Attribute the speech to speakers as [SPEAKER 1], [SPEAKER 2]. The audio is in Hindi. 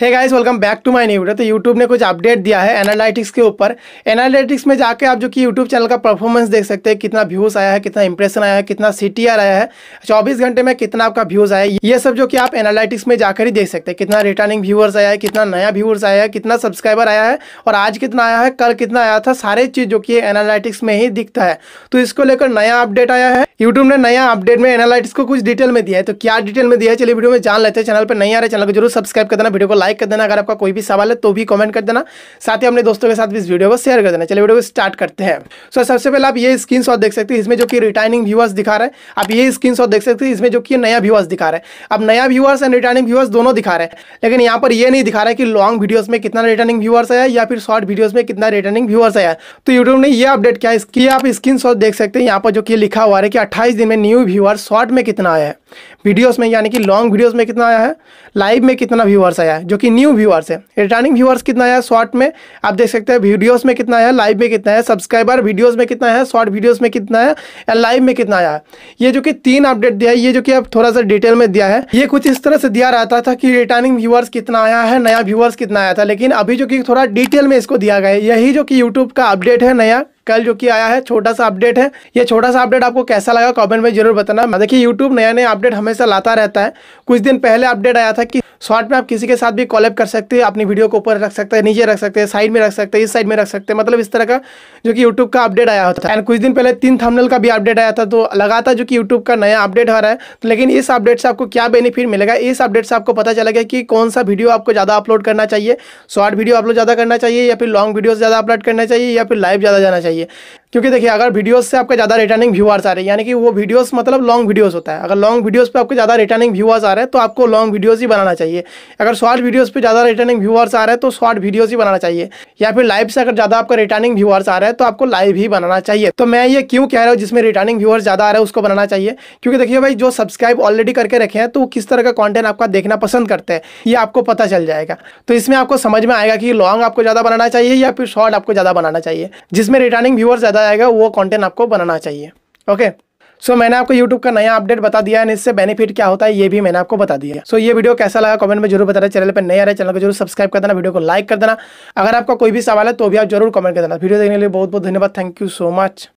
[SPEAKER 1] Hey guys welcome back to my new तो यूट्यूब ने कुछ अपडेट दिया है एनालिटिक्स के ऊपर एनालिटिक्स में जाके आप जो कि यूट्यूब चैनल का परफॉर्मेंस देख सकते हैं कितना व्यूज़ आया है कितना इंप्रेशन आया है कितना सी आया है 24 घंटे में कितना आपका व्यूज़ आया है ये सब जो कि आप एनालिटिक्स में जाकर ही देख सकते हैं कितना रिटर्निंग व्यूअर्स आया है कितना नया व्यूअर्स आया है कितना सब्सक्राइबर आया है और आज कितना आया है कल कितना आया था सारे चीज़ जो कि एनालिटिक्स में ही दिखता है तो इसको लेकर नया अपडेट आया है यूट्यूब ने नया अपडेट में एनालिटिक्स को कुछ डिटेल में दिया है तो क्या डिटेल में दिया है चलिए वीडियो में जान लेते हैं चैनल पर नहीं आ रहे चैनल को जरूर सब्सक्राइब करना वीडियो को लाइक कर देना अगर आपका कोई भी सवाल है तो भी कमेंट कर देना साथ ही अपने दोस्तों के साथ भी इस वीडियो को शेयर कर देना चलिए वीडियो को स्टार्ट करते हैं सो so, सबसे पहले आप ये स्क्रीन देख सकते हैं इसमें जो कि रिटर्निंग व्यूअर्स दिखा रहे हैं आप ये स्क्रीन देख सकते हैं इसमें जो कि नया व्यूअर्स दिखा रहे हैं अब नया व्यूअर्स एंड रिटर्निंग व्यूअर्स दोनों दिखा रहे हैं लेकिन यहाँ पर ये नहीं दिखा रहा है कि लॉन्ग वीडियोस में कितना रिटर्निंग व्यूअर्स आया या फिर शॉर्ट वीडियोस में कितना रिटर्निंग व्यूअर्स आया तो यूट्यूब ने ये अपडेट किया इसकी आप स्क्रीन देख सकते हैं यहाँ पर जो कि लिखा हुआ है कि अट्ठाईस दिन में न्यू व्यूअर्स शॉर्ट में कितना आया है वीडियोस में यानी कि लॉन्ग वीडियोस में कितना आया है लाइव में कितना व्यूअर्स आया है जो कि न्यू व्यूअर्स है रिटर्निंग व्यूअर्स कितना है शॉर्ट में आप देख सकते हैं वीडियोस में कितना है लाइव में कितना है सब्सक्राइबर वीडियोस में कितना है शॉर्ट वीडियोस में कितना है या लाइव में कितना आया ये जो कि तीन अपडेट दिया है ये जो कि आप थोड़ा सा डिटेल में दिया है ये कुछ इस तरह से दिया रहता था कि रिटर्निंग व्यूअर्स कितना आया है नया व्यूअर्स कितना आया था लेकिन अभी जो कि थोड़ा डिटेल में इसको दिया गया है यही जो कि यूट्यूब का अपडेट है नया कल जो कि आया है छोटा सा अपडेट है ये छोटा सा अपडेट आपको कैसा लगा कमेंट में जरूर बताना देखिए यूट्यूब नया नया अपडेट हमेशा लाता रहता है कुछ दिन पहले अपडेट आया था कि शॉर्ट में आप किसी के साथ भी कॉलेब कर सकते हैं अपनी वीडियो को ऊपर रख सकते हैं नीचे रख सकते हैं साइड में रख सकते हैं इस साइड में रख सकते हैं मतलब इस तरह का जो कि यूट्यूब का अपडेट आया होता है एंड कुछ दिन पहले तीन थंबनेल का भी अपडेट आया था तो लगातार जो कि यूट्यूब का नया अपडेट आ रहा है तो लेकिन इस अपडेट से आपको क्या बेनिफिट मिलेगा इस अपडेट से आपको पता चलेगा कि कौन सा वीडियो आपको ज़्यादा अपलोड करना चाहिए शॉर्ट वीडियो अपलोड ज़्यादा करना चाहिए या फिर लॉन्ग वीडियो ज़्यादा अपलोड करना चाहिए या फिर लाइव ज़्यादा जाना चाहिए hier. क्योंकि देखिए अगर वीडियोस से आपका ज़्यादा रिटर्निंग व्यूअर्स आ रहे हैं यानी कि वो वीडियोस मतलब लॉन्ग वीडियोस होता है अगर लॉन्ग वीडियोस पे आपके ज़्यादा रिटर्निंग व्यूअर्स आ रहे हैं तो आपको लॉन्ग वीडियोस ही बनाना चाहिए अगर शॉर्ट वीडियोस पे ज़्यादा रिटर्निंग व्यूअर्स आ रहे हैं तो शॉर्ट वीडियोज ही बनाना चाहिए या फिर लाइव से अगर ज़्यादा आपका रिटर्निंग व्यूअर्स आ रहे हैं तो आपको लाइव ही बनाना चाहिए तो मैं ये क्यों कह रहा हूँ जिसमें रिटर्निंग व्यूअर्स ज़्यादा आ रहा है उसको बनाना चाहिए क्योंकि देखिए भाई जो सब्सक्राइब ऑलरेडी करके रखे हैं तो वो किस तरह का कॉन्टेंट आपका देखना पसंद करते हैं ये आपको पता चल जाएगा तो इसमें आपको समझ में आएगा कि लॉन्ग आपको ज़्यादा बनाना चाहिए या फिर शॉर्ट आपको ज़्यादा बनाना चाहिए जिसमें रिटर्निंग व्यूअर्स ज़्यादा आएगा वो कंटेंट आपको बनाना चाहिए ओके सो so, मैंने आपको YouTube का नया अपडेट बता दिया है इससे बेनिफिट क्या होता है ये भी मैंने आपको बता दिया है सो so, ये वीडियो कैसा लगा कमेंट में जरूर बताना चैनल पर नया आ रहे चैनल को जरूर सब्सक्राइब कर देना वीडियो को लाइक कर देना अगर आपका कोई भी सवाल है तो भी आप जरूर कमेंट कर देना वीडियो देखने के लिए बहुत बहुत धन्यवाद थैंक यू सो मच